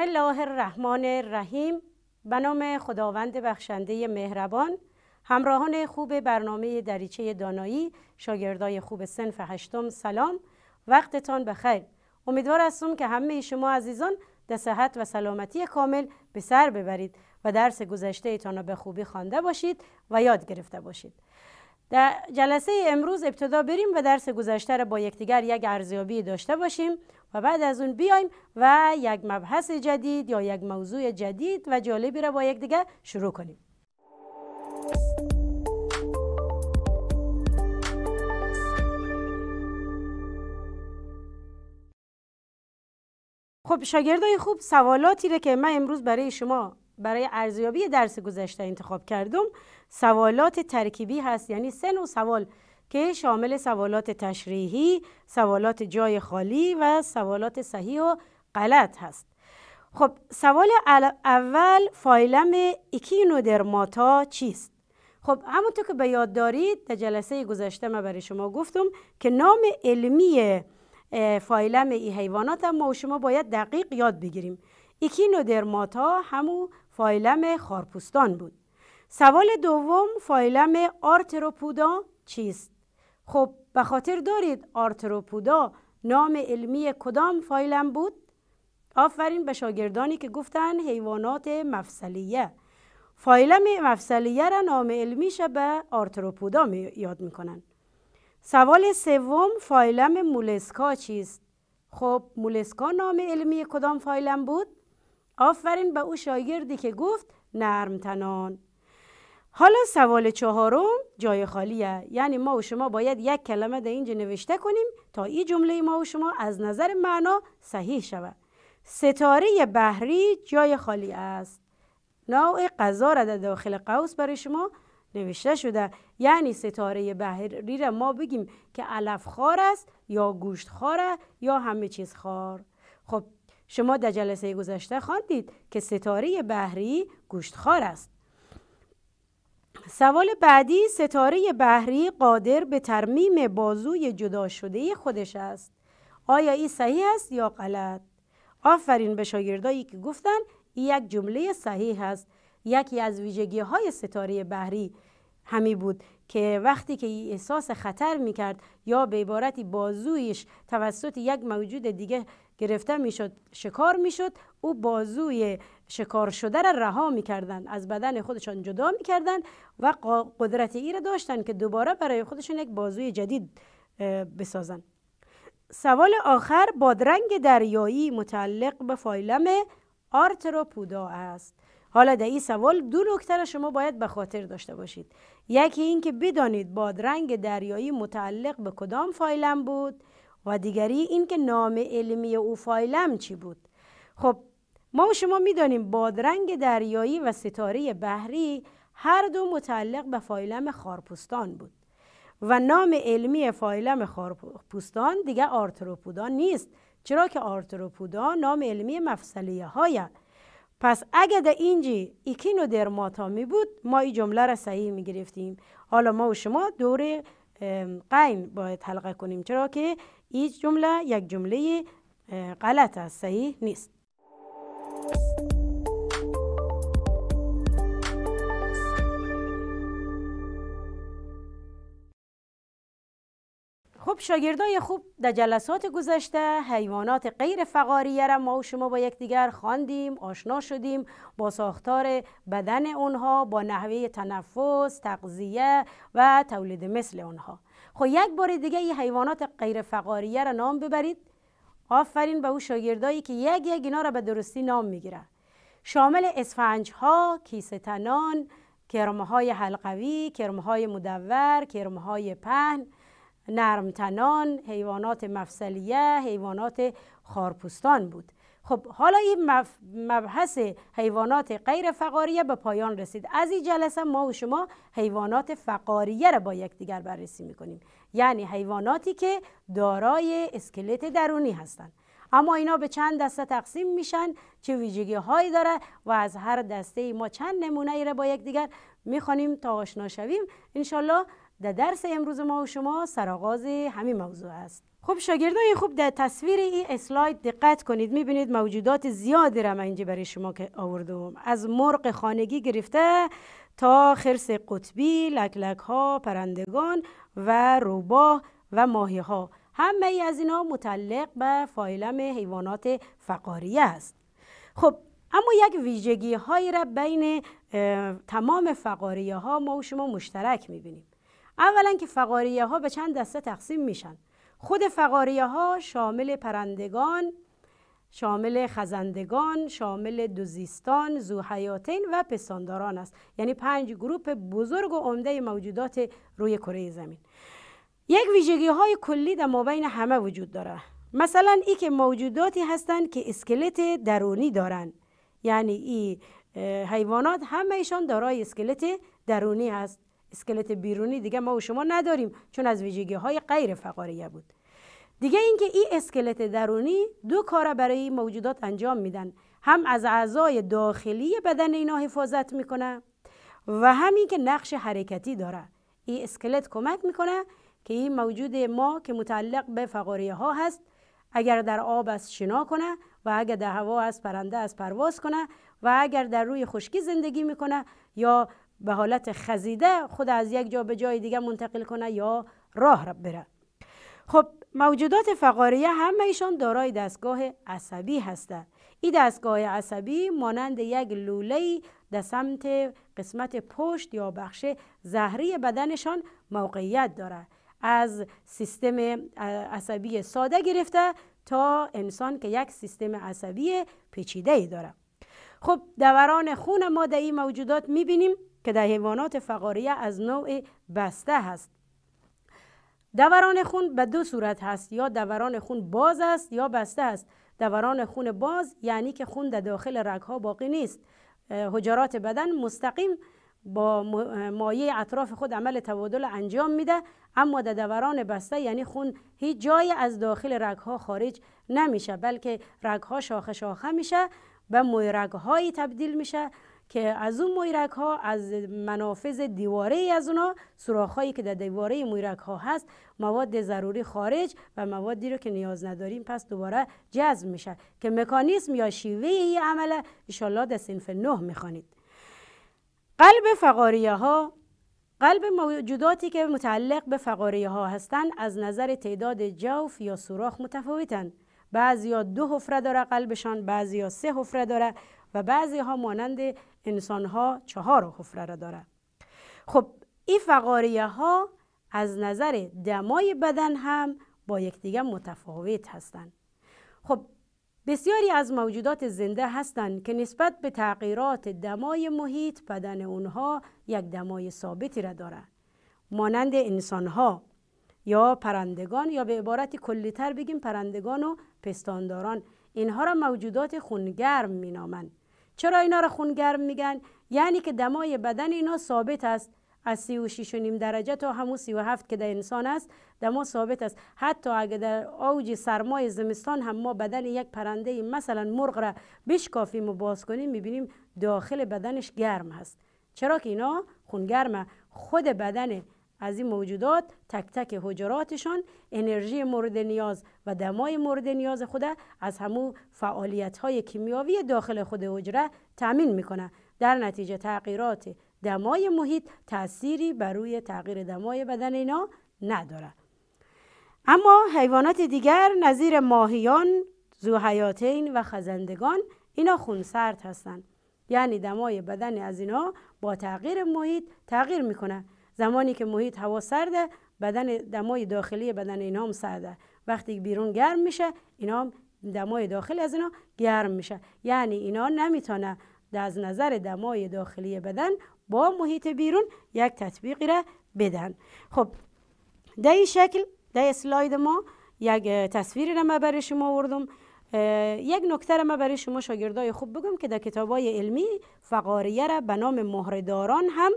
الله الرحمن الرحیم به نام خداوند بخشنده مهربان همراهان خوب برنامه دریچه دانایی شاگردای خوب سنف هشتم سلام وقتتان بخیر امیدوار هستم که همه شما عزیزان در صحت و سلامتی کامل به سر ببرید و درس گذشته ایتان را به خوبی خوانده باشید و یاد گرفته باشید در جلسه امروز ابتدا بریم و درس گذشته را با یکدیگر یک ارزیابی داشته باشیم و بعد از اون بیایم و یک مبحث جدید یا یک موضوع جدید و جالبی را با یک شروع کنیم خب شاگردای خوب سوالاتی را که من امروز برای شما برای ارزیابی درس گذشته انتخاب کردم سوالات ترکیبی هست یعنی سه و سوال که شامل سوالات تشریحی، سوالات جای خالی و سوالات صحیح و غلط هست. خب سوال اول فایلم درماتا چیست؟ خب همونطور که به یاد دارید در جلسه گذشته من برای شما گفتم که نام علمی فایلم ای حیوانات هم ما و شما باید دقیق یاد بگیریم درماتا همون فایلم خارپوستان بود سوال دوم فایلم آرتروپودا چیست خب به خاطر دارید آرتروپودا نام علمی کدام فایلم بود؟ آفرین به شاگردانی که گفتن حیوانات مفصلیه فایلم مفصلیه را نام علمیش به آرتروپودا می یاد میکنن سوال سوم فایلم مولسکا چیست؟ خب مولسکا نام علمی کدام فایلم بود؟ آفرین به او شاگردی که گفت نرمتنان حالا سوال چهارم جای خالیه یعنی ما و شما باید یک کلمه در اینجا نوشته کنیم تا این جمله ما و شما از نظر معنا صحیح شود ستاره بحری جای خالی است نوع قضا را در داخل قوس برای شما نوشته شده یعنی ستاره بحری را ما بگیم که علف خار است یا گوشت خاره یا همه چیز خار خب شما در جلسه گذشته خواندید که ستاره بحری گوشت خار است سوال بعدی ستاره بحری قادر به ترمیم بازوی جدا شده خودش است آیا این صحیح است یا غلط آفرین به شاگردایی که گفتن این یک جمله صحیح است یکی از ویژگی های ستاره بحری همی بود که وقتی که احساس خطر کرد یا به عبارتی بازویش توسط یک موجود دیگه گرفته شد شکار میشد او بازوی شکار شده را رها میکردند از بدن خودشان جدا میکردند و قدرت ای را داشتند که دوباره برای خودشان یک بازوی جدید بسازند سوال آخر بادرنگ دریایی متعلق به فایلم آرتروپودا است حالا در این سوال دو نکته را شما باید به خاطر داشته باشید یکی اینکه بدانید بادرنگ دریایی متعلق به کدام فایلم بود و دیگری اینکه نام علمی او فایلم چی بود خب ما و شما میدانیم بادرنگ دریایی و ستاره بحری هر دو متعلق به فایلم خارپوستان بود و نام علمی فایلم خارپوستان دیگه آرتروپودا نیست چرا که آرتروپودا نام علمی مفصلیه های پس اگه در اینجی ایکینو درماتا می بود ما این جمله را صحیح می گرفتیم حالا ما و شما دور قیم باید حلقه کنیم چرا که این جمله یک جمله غلط است صحیح نیست خب شاگردای خوب در جلسات گذشته حیوانات غیر فقاری را ما و شما با یکدیگر خواندیم آشنا شدیم با ساختار بدن اونها با نحوه تنفس تغذیه و تولید مثل اونها خب یک بار دیگه این حیوانات غیر فقاریه را نام ببرید آفرین به او شاگردایی که یک یک اینا را به درستی نام میگیره شامل اسفنج ها کیسه تنان های حلقوی کرمه های مدور کرمه های پهن نرمتنان حیوانات مفصلیه حیوانات خارپوستان بود خب حالا این مبحث حیوانات غیر فقاریه به پایان رسید از این جلسه ما و شما حیوانات فقاریه را با یکدیگر بررسی میکنیم یعنی حیواناتی که دارای اسکلت درونی هستند اما اینا به چند دسته تقسیم میشن چه ویژگی هایی داره و از هر دسته ای ما چند نمونه ای را با یکدیگر میخوانیم تا آشنا شویم انشالله در درس امروز ما و شما سرآغاز همین موضوع است خب شاگردان خوب در تصویر این اسلاید دقت کنید میبینید موجودات زیادی را من اینجا برای شما که آوردم از مرغ خانگی گرفته تا خرس قطبی، لکلک ها، پرندگان و روباه و ماهی ها همه ای از اینا متعلق به فایلم حیوانات فقاریه است خب اما یک ویژگی هایی را بین تمام فقاریه ها ما و شما مشترک میبینیم اولا که فقاریه ها به چند دسته تقسیم میشن خود فقاریه ها شامل پرندگان شامل خزندگان، شامل دوزیستان، زوحیاتین و پستانداران است یعنی پنج گروپ بزرگ و عمده موجودات روی کره زمین یک ویژگی های کلی در مابین همه وجود داره مثلا ای که موجوداتی هستند که اسکلت درونی دارند یعنی ای حیوانات همه ایشان دارای اسکلت درونی است اسکلت بیرونی دیگه ما و شما نداریم چون از ویژگی های غیر فقاریه بود دیگه اینکه این اسکلت درونی دو کار برای موجودات انجام میدن هم از اعضای داخلی بدن اینا حفاظت میکنه و هم که نقش حرکتی داره این اسکلت کمک میکنه که این موجود ما که متعلق به فقاریه ها هست اگر در آب از شنا کنه و اگر در هوا از پرنده از پرواز کنه و اگر در روی خشکی زندگی میکنه یا به حالت خزیده خود از یک جا به جای دیگه منتقل کنه یا راه را بره خب موجودات فقاریه همه ایشان دارای دستگاه عصبی هستند این دستگاه عصبی مانند یک لوله در سمت قسمت پشت یا بخش زهری بدنشان موقعیت داره از سیستم عصبی ساده گرفته تا انسان که یک سیستم عصبی پیچیده ای داره خب دوران خون ما در این موجودات میبینیم که در حیوانات فقاریه از نوع بسته هست دوران خون به دو صورت هست یا دوران خون باز است یا بسته است دوران خون باز یعنی که خون در داخل رگها باقی نیست حجرات بدن مستقیم با مایع اطراف خود عمل تبادل انجام میده اما در دوران بسته یعنی خون هیچ جایی از داخل رگها خارج نمیشه بلکه رگها شاخه شاخه میشه به مویرگهایی رگهایی تبدیل میشه که از اون مویرک ها از منافذ دیواره ای از اونا سراخ هایی که در دیواره مویرک ها هست مواد ضروری خارج و موادی رو که نیاز نداریم پس دوباره جذب میشه که مکانیسم یا شیوه ای عمل ان در سنف نه میخوانید قلب فقاریه ها قلب موجوداتی که متعلق به فقاریه ها هستند از نظر تعداد جوف یا سوراخ متفاوتند ها دو حفره داره قلبشان بعضیا سه حفره داره و بعضی ها مانند انسان ها چهار حفره را داره. خب این فقاریه ها از نظر دمای بدن هم با یکدیگر متفاوت هستند خب بسیاری از موجودات زنده هستند که نسبت به تغییرات دمای محیط بدن اونها یک دمای ثابتی را دارند مانند انسان ها یا پرندگان یا به عبارت کلیتر بگیم پرندگان و پستانداران اینها را موجودات خونگرم مینامند چرا اینا را خونگرم میگن یعنی که دمای بدن اینا ثابت است از 36 نیم درجه تا همو 37 که در انسان است دما ثابت است حتی اگر در اوج سرمای زمستان هم ما بدن یک پرنده مثلا مرغ را کافی و باز کنیم بینیم داخل بدنش گرم هست چرا که اینا خونگرمه خود بدن از این موجودات تک تک حجراتشان انرژی مورد نیاز و دمای مورد نیاز خود از همو فعالیت های کیمیاوی داخل خود حجره تامین میکنه در نتیجه تغییرات دمای محیط تأثیری بر روی تغییر دمای بدن اینا نداره اما حیوانات دیگر نظیر ماهیان، زوحیاتین و خزندگان اینا خونسرد هستند یعنی دمای بدن از اینا با تغییر محیط تغییر میکنه زمانی که محیط هوا سرده بدن دمای داخلی بدن اینا هم سرده وقتی بیرون گرم میشه اینا دمای داخلی از اینا گرم میشه یعنی اینا نمیتونه از نظر دمای داخلی بدن با محیط بیرون یک تطبیقی را بدن خب در این شکل در اسلاید ما یک تصویر را من برای شما آوردم یک نکته را من برای شما شاگردای خوب بگم که در کتابای علمی فقاریه را به نام مهرداران هم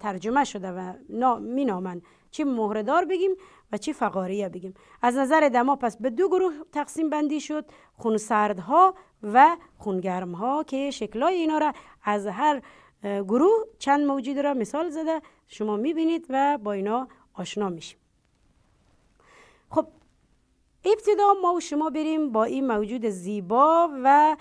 ترجمه شده و می نامن چی مهردار بگیم و چی فقاریه بگیم از نظر دما پس به دو گروه تقسیم بندی شد خونسردها و خونگرمها که شکلای اینا را از هر گروه چند موجود را مثال زده شما می بینید و با اینا آشنا میشیم ابتدا ما و شما بریم با این موجود زیبا و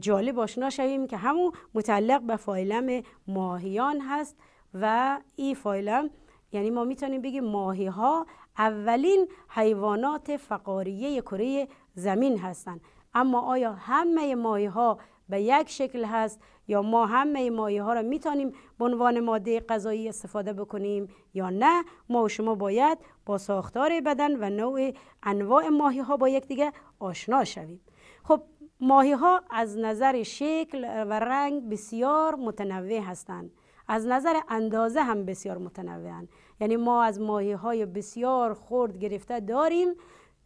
جالب آشنا شویم که همون متعلق به فایلم ماهیان هست و این فایلم یعنی ما میتونیم بگیم ماهی ها اولین حیوانات فقاریه کره زمین هستند اما آیا همه ماهی ها به یک شکل هست یا ما همه مایه ها را میتونیم به عنوان ماده غذایی استفاده بکنیم یا نه ما و شما باید با ساختار بدن و نوع انواع ماهی ها با یکدیگه آشنا شویم خب ماهی ها از نظر شکل و رنگ بسیار متنوع هستند از نظر اندازه هم بسیار متنوعند یعنی ما از ماهی های بسیار خرد گرفته داریم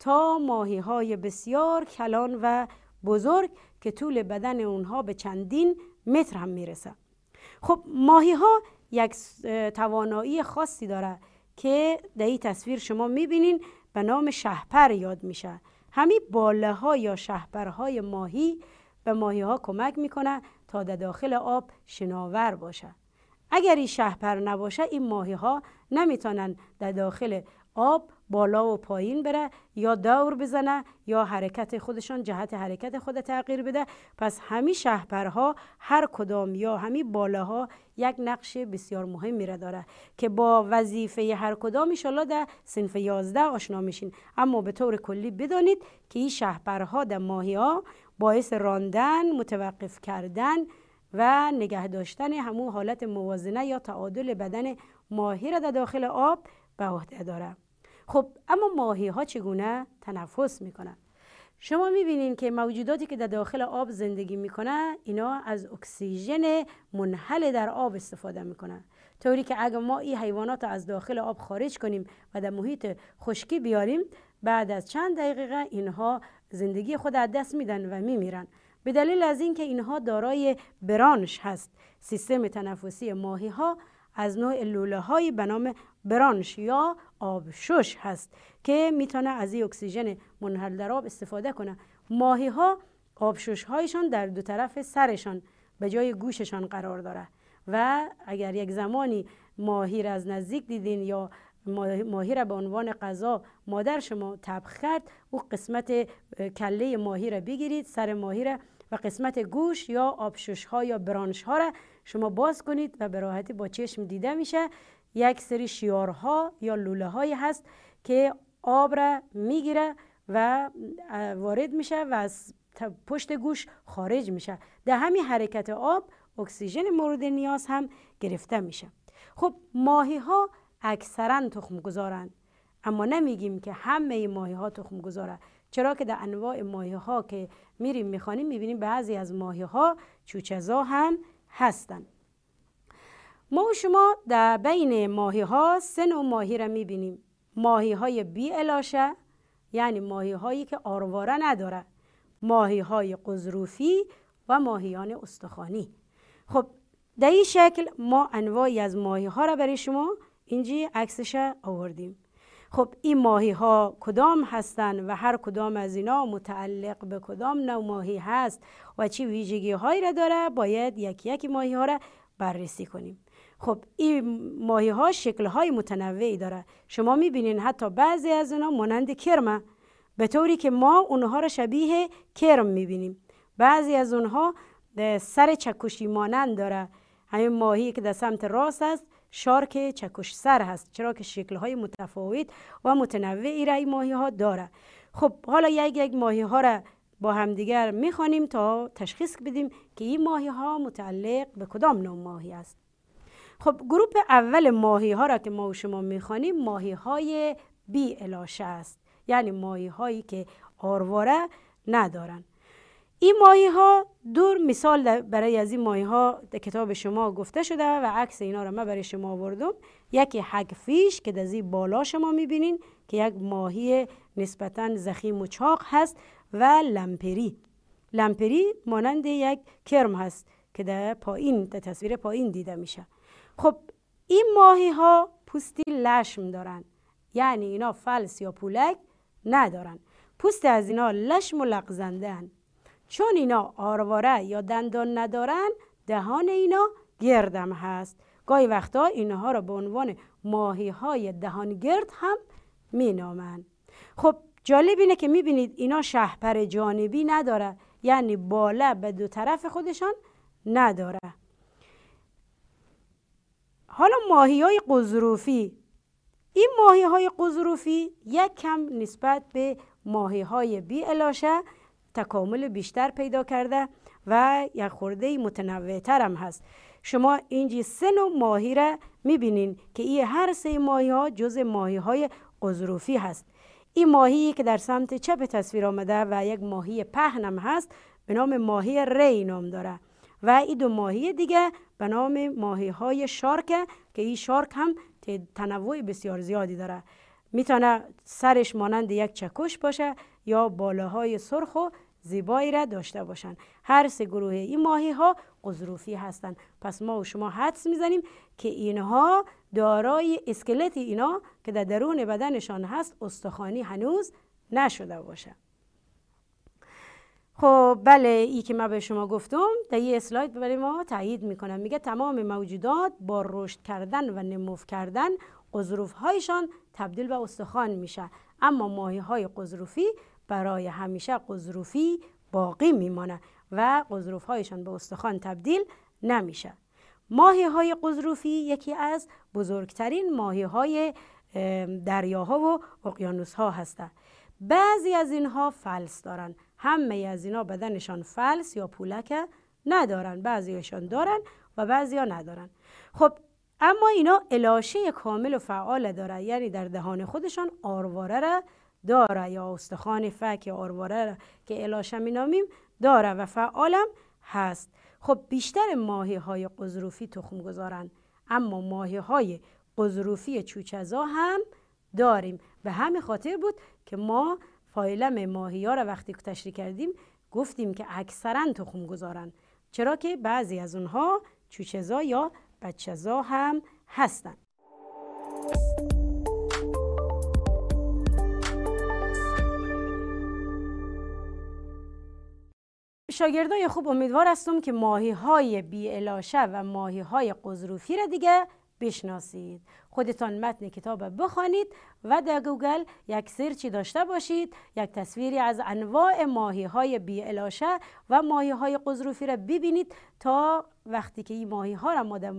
تا ماهی های بسیار کلان و بزرگ که طول بدن اونها به چندین متر هم میرسه خب ماهی ها یک توانایی خاصی داره که در این تصویر شما میبینین به نام شهپر یاد میشه همین باله ها یا های ماهی به ماهی ها کمک میکنه تا در داخل آب شناور باشه اگر این شهپر نباشه این ماهی ها نمیتونن در داخل آب بالا و پایین بره یا دور بزنه یا حرکت خودشان جهت حرکت خود تغییر بده پس همی شهپرها هر کدام یا همی بالاها یک نقش بسیار مهم میره داره که با وظیفه هر کدام ایشالا در سنف 11 آشنا میشین اما به طور کلی بدانید که این شهپرها در ماهی ها باعث راندن متوقف کردن و نگه داشتن همون حالت موازنه یا تعادل بدن ماهی را در داخل آب به عهده داره خب اما ماهی ها چگونه تنفس میکنن شما میبینین که موجوداتی که در داخل آب زندگی میکنن اینا از اکسیژن منحل در آب استفاده میکنن طوری که اگر ما این حیوانات از داخل آب خارج کنیم و در محیط خشکی بیاریم بعد از چند دقیقه اینها زندگی خود از دست میدن و میمیرن به دلیل از اینکه اینها دارای برانش هست سیستم تنفسی ماهی ها از نوع لوله های به نام برانش یا آبشوش هست که میتونه از این اکسیژن منحل در آب استفاده کنه ماهی ها آبشوش هایشان در دو طرف سرشان به جای گوششان قرار داره و اگر یک زمانی ماهی را از نزدیک دیدین یا ماهی را به عنوان غذا مادر شما تبخ او قسمت کله ماهی را بگیرید سر ماهی را و قسمت گوش یا آبشوش ها یا برانش ها را شما باز کنید و به راحتی با چشم دیده میشه یک سری شیارها یا لوله هایی هست که آب را میگیره و وارد میشه و از پشت گوش خارج میشه در همین حرکت آب اکسیژن مورد نیاز هم گرفته میشه خب ماهی ها اکثرا تخم گذارند اما نمیگیم که همه ماهی ها تخم گذاره چرا که در انواع ماهی ها که میریم میخوانیم میبینیم بعضی از ماهی ها چوچزا هم هستند ما و شما در بین ماهی ها سه ماهی را میبینیم ماهی های بی الاشه یعنی ماهی هایی که آرواره نداره ماهی های قزروفی و ماهیان استخوانی خب در این شکل ما انواعی از ماهی ها را برای شما اینجی عکسش آوردیم خب این ماهی ها کدام هستند و هر کدام از اینا متعلق به کدام نوع ماهی هست و چی ویژگی هایی را داره باید یکی یکی ماهی ها را بررسی کنیم خب این ماهی ها شکل های متنوعی داره شما میبینین حتی بعضی از اونا مانند کرمه به طوری که ما اونها را شبیه کرم میبینیم بعضی از اونها سر چکشی مانند داره همین ماهی که در سمت راست است شارک چکش سر هست چرا که شکل های متفاوت و متنوعی را این ماهی ها داره خب حالا یک یک ماهی ها را با همدیگر میخوانیم تا تشخیص بدیم که این ماهی ها متعلق به کدام نوع ماهی است خب گروپ اول ماهی ها را که ما و شما میخوانیم ماهی های بی الاشه است یعنی ماهی هایی که آرواره ندارن این ماهی ها دور مثال برای از این ماهی ها در کتاب شما گفته شده و عکس اینا را من برای شما آوردم یکی حگفیش که در بالا شما میبینین که یک ماهی نسبتا زخیم و چاق هست و لمپری لمپری مانند یک کرم هست که در پایین در تصویر پایین دیده میشه خب این ماهی ها پوستی لشم دارن یعنی اینا فلس یا پولک ندارن پوست از اینا لشم و لغزنده چون اینا آرواره یا دندان ندارن دهان اینا گردم هست گاهی وقتا اینها را به عنوان ماهی های دهان گرد هم مینامند خب جالب اینه که میبینید اینا شهپر جانبی نداره یعنی بالا به دو طرف خودشان نداره حالا ماهی های قضروفی این ماهی های قضروفی یک کم نسبت به ماهی های بی الاشه تکامل بیشتر پیدا کرده و یک خورده متنوعترم هم هست شما اینجی سه نوع ماهی را میبینین که این هر سه ماهی ها جز ماهی های هست این ماهی که در سمت چپ تصویر آمده و یک ماهی پهنم هست به نام ماهی ری نام داره و این دو ماهی دیگه به نام ماهی های شارک که این شارک هم تنوع بسیار زیادی داره میتونه سرش مانند یک چکش باشه یا بالاهای سرخ و زیبایی را داشته باشند هر سه گروه این ماهی ها قزروفی هستند پس ما و شما حدس میزنیم که اینها دارای اسکلت اینا که در درون بدنشان هست استخوانی هنوز نشده باشه خب بله ای که من به شما گفتم در یه اسلاید برای ما تایید میکنم میگه تمام موجودات با رشد کردن و نموف کردن قذروف هایشان تبدیل به استخوان میشه اما ماهی های قذروفی برای همیشه قذروفی باقی میمانه و قذروف هایشان به استخوان تبدیل نمیشه ماهی های قذروفی یکی از بزرگترین ماهی های دریاها و اقیانوس ها هستند بعضی از اینها فلس دارند همه از اینا بدنشان فلس یا پولک ندارن بعضیشان دارن و ها ندارن خب اما اینا الاشه کامل و فعال داره یعنی در دهان خودشان آرواره را داره یا استخوان فک یا آرواره را که الاشه نامیم داره و فعالم هست خب بیشتر ماهی های قذروفی تخم گذارن اما ماهی های قذروفی چوچزا هم داریم به همین خاطر بود که ما فایلم ماهی ها را وقتی تشریح کردیم گفتیم که اکثرا تخم گذارن چرا که بعضی از اونها چوچزا یا بچزا هم هستند. شاگردان خوب امیدوار هستم که ماهی های الاشه و ماهی های قزروفی را دیگه بشناسید خودتان متن کتاب بخوانید و در گوگل یک سرچی داشته باشید یک تصویری از انواع ماهی های الاشه و ماهی های قزروفی را ببینید تا وقتی که این ماهی ها را ما در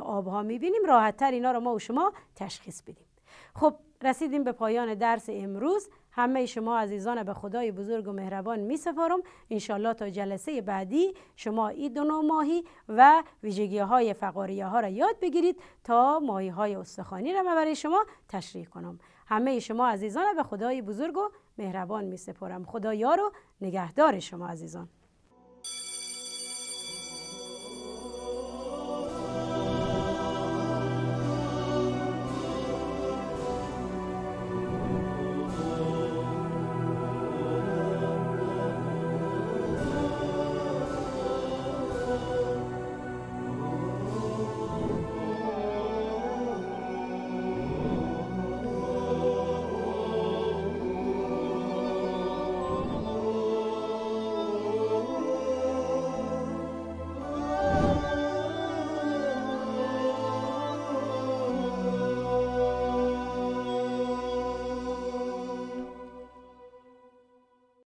آبها میبینیم تر اینا را ما و شما تشخیص بدیم خب رسیدیم به پایان درس امروز همه شما عزیزان به خدای بزرگ و مهربان می سفارم انشالله تا جلسه بعدی شما این دو ماهی و ویژگی های فقاریه ها را یاد بگیرید تا ماهی های استخوانی را برای شما تشریح کنم همه شما عزیزان به خدای بزرگ و مهربان می سپارم خدا یار نگهدار شما عزیزان